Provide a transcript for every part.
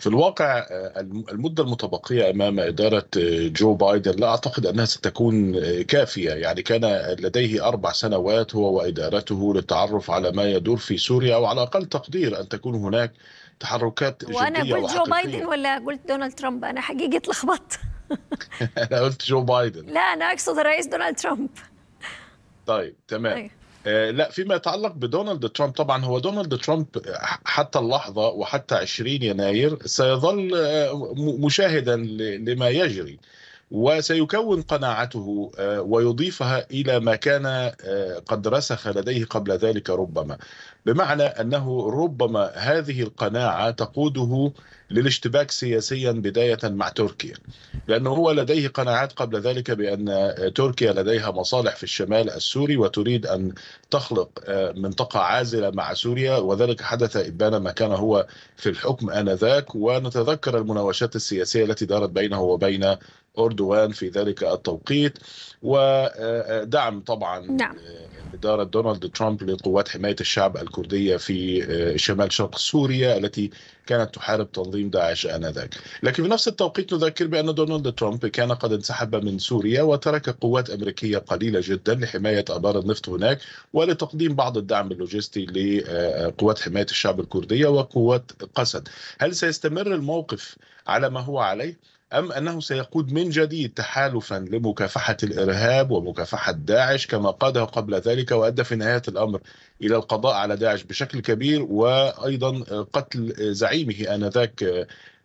في الواقع آه، المدة المتبقية أمام إدارة آه، جو بايدن لا أعتقد أنها ستكون آه، كافية يعني كان لديه أربع سنوات هو وإدارته للتعرف على ما يدور في سوريا أو على الأقل تقدير أن تكون هناك تحركات جدية وأنا قلت جو بايدن ولا قلت دونالد ترامب أنا حقيقة لخبط أنا قلت جو بايدن لا أنا أقصد الرئيس دونالد ترامب طيب تمام أيه. آه، لا فيما يتعلق بدونالد ترامب طبعا هو دونالد ترامب حتى اللحظة وحتى 20 يناير سيظل آه، مشاهدا لما يجري وسيكون قناعته آه، ويضيفها الى ما كان آه، قد رسخ لديه قبل ذلك ربما بمعنى انه ربما هذه القناعه تقوده للاشتباك سياسيا بدايه مع تركيا لانه هو لديه قناعات قبل ذلك بان آه، تركيا لديها مصالح في الشمال السوري وتريد ان تخلق منطقه عازله مع سوريا وذلك حدث ابان ما كان هو في الحكم انذاك ونتذكر المناوشات السياسيه التي دارت بينه وبين أردوان في ذلك التوقيت ودعم طبعا نعم. إدارة دونالد ترامب لقوات حماية الشعب الكردية في آه، شمال شرق سوريا التي كانت تحارب تنظيم داعش آنذاك لكن في نفس التوقيت نذكر بأن دونالد ترامب كان قد انسحب من سوريا وترك قوات أمريكية قليلة جدا لحماية أبار النفط هناك ولتقديم بعض الدعم اللوجستي لقوات آه، آه، حماية الشعب الكردية وقوات قسد هل سيستمر الموقف على ما هو عليه؟ أم أنه سيقود من جديد تحالفا لمكافحة الإرهاب ومكافحة داعش كما قاده قبل ذلك وأدى في نهاية الأمر إلى القضاء على داعش بشكل كبير وأيضا قتل زعيمه آنذاك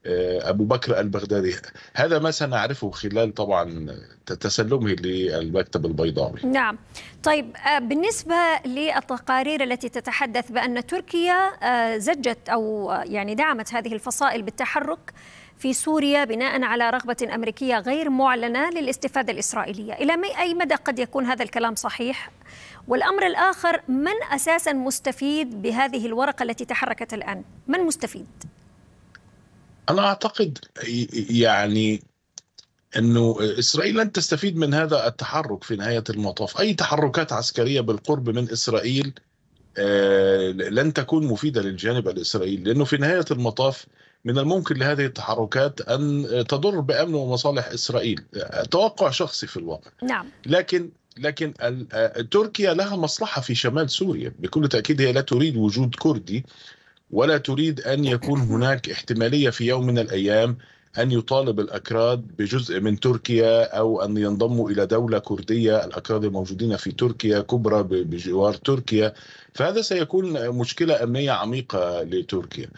آه، أبو بكر البغدادي هذا ما سنعرفه خلال طبعا تسلمه للمكتب البيضاوي نعم طيب آه، بالنسبة للتقارير التي تتحدث بأن تركيا آه، زجت أو يعني دعمت هذه الفصائل بالتحرك في سوريا بناء على رغبة أمريكية غير معلنة للاستفادة الإسرائيلية إلى أي مدى قد يكون هذا الكلام صحيح؟ والأمر الآخر من أساسا مستفيد بهذه الورقة التي تحركت الآن؟ من مستفيد؟ أنا أعتقد يعني انه اسرائيل لن تستفيد من هذا التحرك في نهايه المطاف، اي تحركات عسكريه بالقرب من اسرائيل آه، لن تكون مفيده للجانب الاسرائيلي لانه في نهايه المطاف من الممكن لهذه التحركات أن تضر بأمن ومصالح إسرائيل توقع شخصي في الواقع نعم. لكن لكن تركيا لها مصلحة في شمال سوريا بكل تأكيد هي لا تريد وجود كردي ولا تريد أن يكون هناك احتمالية في يوم من الأيام أن يطالب الأكراد بجزء من تركيا أو أن ينضموا إلى دولة كردية الأكراد الموجودين في تركيا كبرى بجوار تركيا فهذا سيكون مشكلة أمنية عميقة لتركيا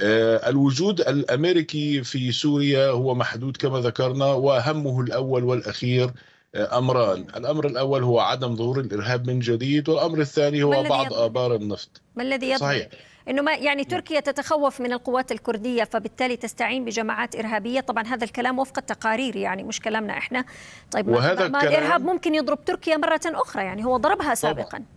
آه، الوجود الامريكي في سوريا هو محدود كما ذكرنا واهمه الاول والاخير آه، امران، الامر الاول هو عدم ظهور الارهاب من جديد والامر الثاني هو بعض يبقى؟ ابار النفط. ما الذي يبقى؟ صحيح. انه ما يعني تركيا تتخوف من القوات الكرديه فبالتالي تستعين بجماعات ارهابيه طبعا هذا الكلام وفق التقارير يعني مش كلامنا احنا طيب وهذا ما الارهاب ممكن يضرب تركيا مره اخرى يعني هو ضربها سابقا طبعا.